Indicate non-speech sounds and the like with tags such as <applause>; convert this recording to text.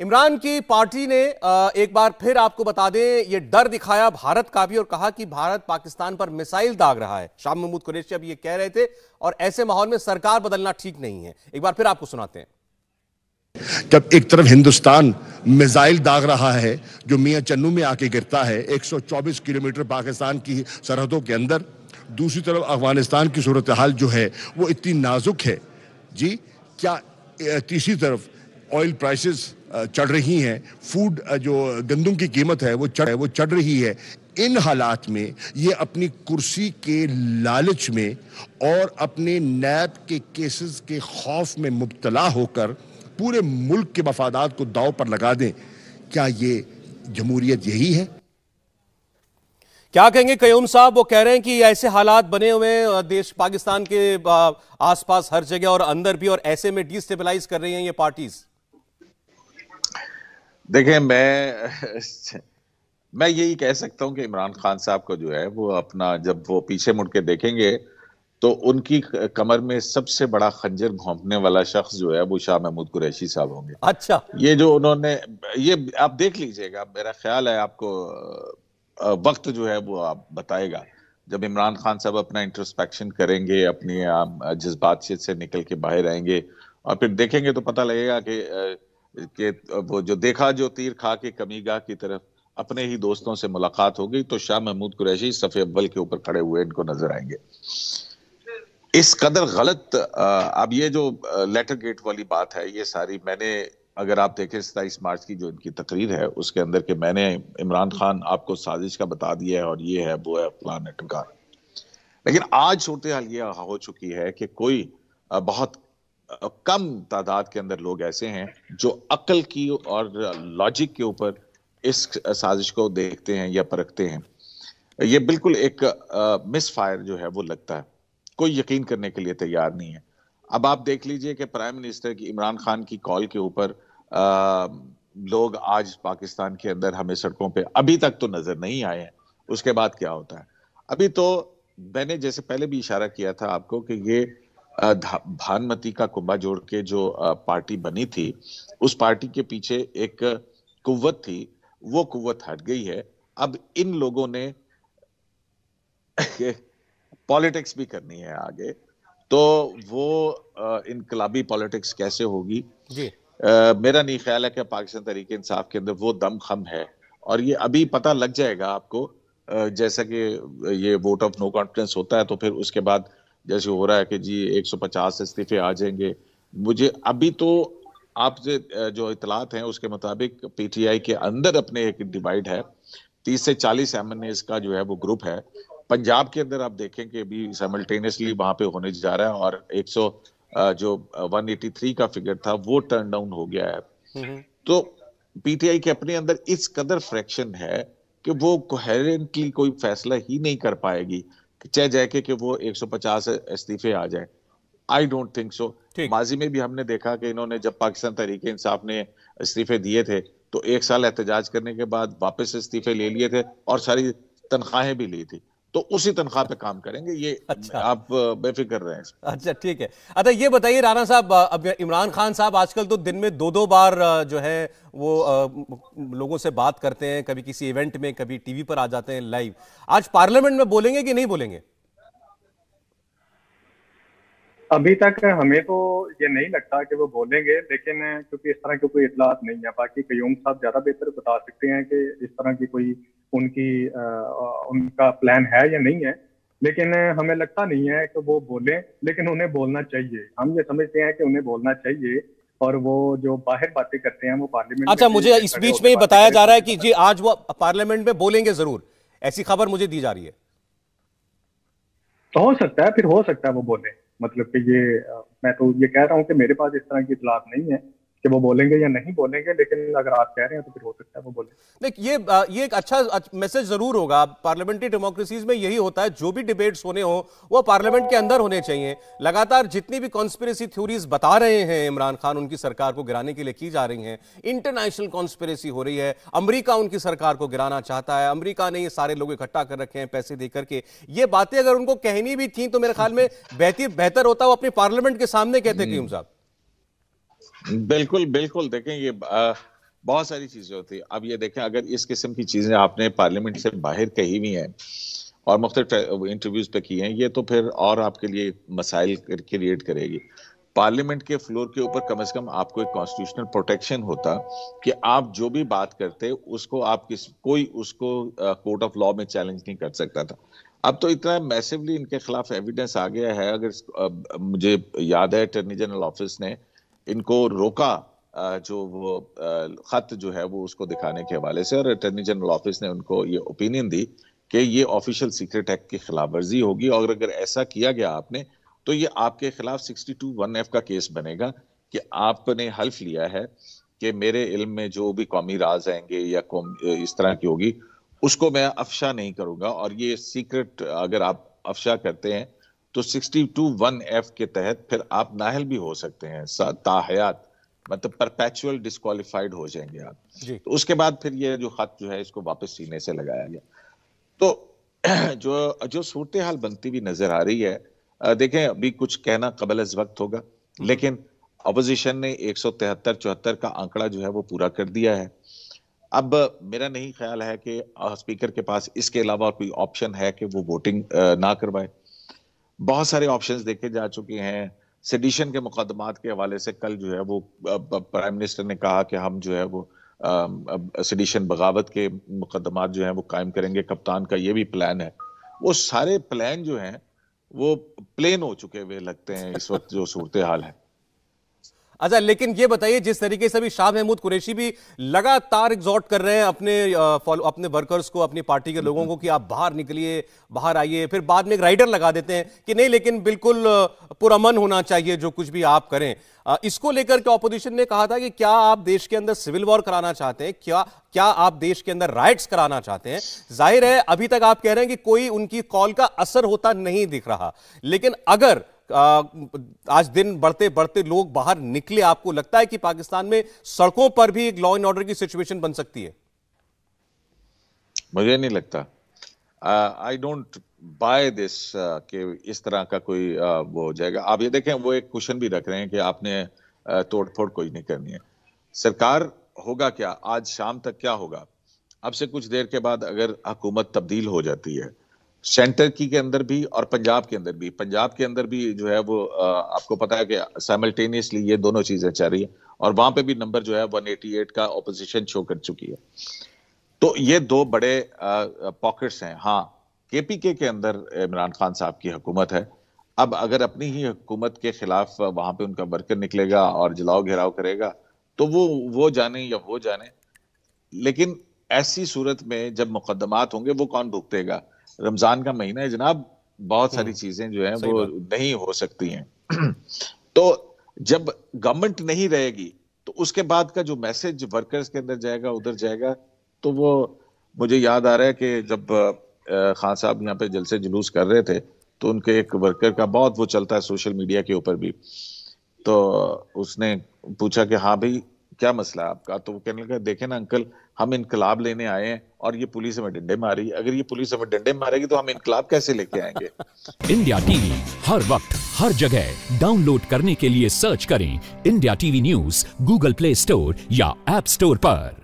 इमरान की पार्टी ने एक बार फिर आपको बता दें ये डर दिखाया भारत का भी और कहा कि भारत पाकिस्तान पर मिसाइल दाग रहा है शाह महमूद कुरेशी अब ये कह रहे थे और ऐसे माहौल में सरकार बदलना ठीक नहीं है एक बार फिर आपको सुनाते हैं जब एक तरफ हिंदुस्तान मिसाइल दाग रहा है जो मियां चन्नू में आके गिरता है 124 किलोमीटर पाकिस्तान की सरहदों के अंदर दूसरी तरफ अफगानिस्तान की सूरत हाल जो है वो इतनी नाजुक है जी क्या तीसरी तरफ ऑयल प्राइसेस चढ़ रही हैं फूड जो गंदम की कीमत है वो चढ़ वो चढ़ रही है इन हालात में ये अपनी कुर्सी के लालच में और अपने नैब के केसेस के खौफ में मुबतला होकर पूरे मुल्क के मफादात को दाव पर लगा दें क्या ये जमहूरियत यही है क्या कहेंगे कयूम साहब वो कह रहे हैं कि ऐसे हालात बने हुए हैं देश पाकिस्तान के आसपास हर जगह और अंदर भी और ऐसे में डिस्टेबलाइज कर रही हैं ये पार्टीज़ देखें मैं मैं यही कह सकता हूं कि इमरान खान साहब को जो है वो अपना जब वो पीछे मुड़ के देखेंगे तो उनकी कमर में सबसे बड़ा खंजर घोंपने वाला शख्स जो है वो शाह महमूद कुरैशी साहब होंगे अच्छा ये जो उन्होंने ये आप देख लीजिएगा मेरा ख्याल है आपको वक्त जो है वो आप बताएगा जब इमरान खान साहब अपना इंट्रोस्पेक्शन करेंगे अपनी जज्बात से निकल के बाहर आएंगे और फिर देखेंगे तो पता लगेगा कि के वो जो देखा जो तीर खा के कमीगा की तरफ अपने ही दोस्तों से मुलाकात हो गई तो शाह महमूद कुरैशी सफ़े अव्वल के ऊपर खड़े हुए इनको नजर आएंगे इस कदर गलत अब ये जो लेटर गेट वाली बात है ये सारी मैंने अगर आप देखें सताईस मार्च की जो इनकी तकरीर है उसके अंदर के मैंने इमरान खान आपको साजिश का बता दिया है और ये है वो है प्लान लेकिन आज सूरत हाल ये हो चुकी है कि कोई बहुत कम तादाद के अंदर लोग ऐसे हैं जो अक्ल की और लॉजिक के ऊपर इस साजिश को देखते हैं या परखते हैं ये बिल्कुल एक मिस फायर जो है वो लगता है कोई यकीन करने के लिए तैयार नहीं है अब आप देख लीजिए कि प्राइम मिनिस्टर की इमरान खान की कॉल के ऊपर लोग आज पाकिस्तान के अंदर हमें सड़कों पे अभी तक तो नजर नहीं आए हैं उसके बाद क्या होता है अभी तो मैंने जैसे पहले भी इशारा किया था आपको कि ये भानमती का कुंभा जोड़ के जो पार्टी बनी थी उस पार्टी के पीछे एक कुवत थी वो कुवत हट गई है अब इन लोगों ने <laughs> पॉलिटिक्स भी करनी है आगे तो वो इनकलाबी पॉलिटिक्स कैसे होगी जी आ, मेरा नहीं ख्याल है कि पाकिस्तान तरीके इंसाफ के अंदर वो दम खम है और ये अभी पता लग जाएगा आपको जैसा कि ये वोट ऑफ नो कॉन्फिडेंस होता है तो फिर उसके बाद जैसे हो रहा है कि जी 150 इस्तीफे आ जाएंगे मुझे अभी तो आप जो इतलात हैं उसके मुताबिक पीटीआई के अंदर अपने एक डिवाइड है तीस से चालीस एम का जो है वो ग्रुप है पंजाब के अंदर आप देखें कि अभी साइमल्टेनियसली वहां पे होने जा रहा है और एक जो 183 का फिगर था वो टर्न डाउन हो गया है हम्म, हम्म। तो पीटीआई के अपने अंदर इस कदर फ्रैक्शन है कि वो कोहेरेंटली कोई फैसला ही नहीं कर पाएगी चाहे जय के कि वो 150 इस्तीफे आ जाए आई डोंट थिंक सो माजी में भी हमने देखा कि इन्होंने जब पाकिस्तान तरीके इंसाफ ने इस्तीफे दिए थे तो एक साल एहतजाज करने के बाद वापस इस्तीफे ले लिए थे और सारी तनख्वाहें भी ली थी तो उसी तनख्वाह पे काम करेंगे ये अच्छा आप बेफिक्र रहे हैं अच्छा ठीक है अच्छा ये बताइए राणा साहब अब इमरान खान साहब आजकल तो दिन में दो दो बार जो है वो लोगों से बात करते हैं कभी किसी इवेंट में कभी टीवी पर आ जाते हैं लाइव आज पार्लियामेंट में बोलेंगे कि नहीं बोलेंगे अभी तक हमें तो ये नहीं लगता कि वो बोलेंगे लेकिन क्योंकि इस तरह की कोई इतलात नहीं है बाकी कयूम साहब ज्यादा बेहतर बता सकते हैं कि इस तरह की कोई उनकी आ, उनका प्लान है या नहीं है लेकिन हमें लगता नहीं है कि वो बोले लेकिन उन्हें बोलना चाहिए हम ये समझते हैं कि उन्हें बोलना चाहिए और वो जो बाहर बातें करते हैं वो पार्लियामेंट अच्छा मुझे इस बीच में बताया जा रहा है कि जी आज वो पार्लियामेंट में बोलेंगे जरूर ऐसी खबर मुझे दी जा रही है तो हो सकता है फिर हो सकता है वो बोले मतलब कि ये मैं तो ये कह रहा हूँ कि मेरे पास इस तरह की इतलात नहीं है कि वो बोलेंगे या नहीं बोलेंगे लेकिन अगर आप कह रहे हैं तो फिर हो सकता है वो बोले देख ये ये एक अच्छा मैसेज जरूर होगा पार्लियामेंट्री डेमोक्रेसीज में यही होता है जो भी डिबेट्स होने हो वो पार्लियामेंट के अंदर होने चाहिए लगातार जितनी भी कॉन्स्पिरेसी थ्योरीज बता रहे हैं इमरान खान उनकी सरकार को गिराने के लिए की जा रही है इंटरनेशनल कॉन्स्पिरेसी हो रही है अमरीका उनकी सरकार को गिराना चाहता है अमरीका ने ये सारे लोग इकट्ठा कर रखे हैं पैसे दे करके ये बातें अगर उनको कहनी भी थी तो मेरे ख्याल में बेहतर बेहतर होता वो अपने पार्लियामेंट के सामने कहते क्यूम साहब बिल्कुल बिल्कुल देखें ये बहुत सारी चीजें होती है अब ये देखें अगर इस किस्म की चीजें आपने पार्लियामेंट से बाहर कही हुई हैं और मुख्त इंटरव्यूज पे की हैं ये तो फिर और आपके लिए मसाइल क्रिएट करेगी पार्लियामेंट के फ्लोर के ऊपर कम से कम आपको एक कॉन्स्टिट्यूशनल प्रोटेक्शन होता कि आप जो भी बात करते उसको आप किस कोई उसको कोर्ट ऑफ लॉ में चैलेंज नहीं कर सकता था अब तो इतना मैसिवली इनके खिलाफ एविडेंस आ गया है अगर मुझे याद है अटर्नी जनरल ऑफिस ने इनको रोका जो वो खत जो है वो उसको दिखाने के हवाले से और अटर्नी जनरल ऑफिस ने उनको ये ओपिनियन दी कि ये ऑफिशियल सीक्रेट एक्ट की खिलाफ वर्जी होगी और अगर ऐसा किया गया आपने तो ये आपके खिलाफ सिक्सटी टू वन एफ का केस बनेगा कि आपने हल्फ लिया है कि मेरे इल्म में जो भी कौमी राज आएंगे या कौम इस तरह की होगी उसको मैं अफशा नहीं करूंगा और ये सीक्रेट अगर आप अफशा करते हैं तो 62 वन एफ के तहत फिर आप नाहल भी हो सकते हैं ताहयात मतलब परपैचुअल डिस्कालीफाइड हो जाएंगे आप तो उसके बाद फिर ये जो खत जो है इसको वापस सीने से लगाया गया तो <clears throat> जो जो सूरत हाल बनती हुई नजर आ रही है देखें अभी कुछ कहना कबल इस वक्त होगा हम्म। लेकिन अपोजिशन ने एक सौ तिहत्तर चौहत्तर का आंकड़ा जो है वो पूरा कर दिया है अब मेरा नहीं ख्याल है कि स्पीकर के पास इसके अलावा कोई ऑप्शन है कि वो वोटिंग ना करवाए बहुत सारे ऑप्शन देखे जा चुके हैं सेडिशन के मुकदमात के हवाले से कल जो है वो प्राइम मिनिस्टर ने कहा कि हम जो है वो सेडिशन बगावत के मुकदमात जो है वो कायम करेंगे कप्तान का ये भी प्लान है वो सारे प्लान जो हैं वो प्लेन हो चुके हुए लगते हैं इस वक्त जो सूरत हाल है अच्छा लेकिन ये बताइए जिस तरीके से अभी शाह महमूद कुरैशी भी लगातार एग्जॉर्ट कर रहे हैं अपने अपने वर्कर्स को अपनी पार्टी के लोगों को कि आप बाहर निकलिए बाहर आइए फिर बाद में एक राइडर लगा देते हैं कि नहीं लेकिन बिल्कुल पुरमन होना चाहिए जो कुछ भी आप करें इसको लेकर के ऑपोजिशन ने कहा था कि क्या आप देश के अंदर सिविल वॉर कराना चाहते हैं क्या क्या आप देश के अंदर राइट्स कराना चाहते हैं जाहिर है अभी तक आप कह रहे हैं कि कोई उनकी कॉल का असर होता नहीं दिख रहा लेकिन अगर आज दिन बढ़ते बढ़ते लोग बाहर निकले आपको लगता है कि पाकिस्तान में सड़कों पर भी एक लॉ एंड ऑर्डर की सिचुएशन बन सकती है मुझे नहीं लगता आई डोंट बाय दिस के इस तरह का कोई uh, वो हो जाएगा आप ये देखें वो एक क्वेश्चन भी रख रहे हैं कि आपने uh, तोड़फोड़ कोई नहीं करनी है सरकार होगा क्या आज शाम तक क्या होगा अब से कुछ देर के बाद अगर हुकूमत तब्दील हो जाती है सेंटर की के अंदर भी और पंजाब के अंदर भी पंजाब के अंदर भी जो है वो आपको पता है कि साइमल्टेनियसली ये दोनों चीजें चल रही है और वहां पे भी नंबर जो है 188 का ऑपोजिशन शो कर चुकी है तो ये दो बड़े पॉकेट्स हैं हाँ केपीके के अंदर इमरान खान साहब की हुकूमत है अब अगर अपनी ही हुकूमत के खिलाफ वहां पे उनका वर्कर निकलेगा और जलाओ घेराव करेगा तो वो वो जाने या वो जाने लेकिन ऐसी सूरत में जब मुकदमात होंगे वो कौन भुगतेगा रमजान का महीना है जनाब बहुत सारी हम्म। चीजें जो है वो नहीं हो सकती हैं <clears throat> तो जब गवर्नमेंट नहीं रहेगी तो उसके बाद का जो मैसेज वर्कर्स के अंदर जाएगा उधर जाएगा तो वो मुझे याद आ रहा है कि जब खान साहब यहाँ पे जलसे जुलूस कर रहे थे तो उनके एक वर्कर का बहुत वो चलता है सोशल मीडिया के ऊपर भी तो उसने पूछा कि हाँ भाई क्या मसला है आपका तो वो कहने लगा देखे ना अंकल हम इनकलाब लेने आए हैं और ये पुलिस हमें डंडे मारी अगर ये पुलिस हमें डंडे मारेगी तो हम इनकलाब कैसे लेके आएंगे <laughs> इंडिया टीवी हर वक्त हर जगह डाउनलोड करने के लिए सर्च करें India TV news Google Play Store या एप स्टोर पर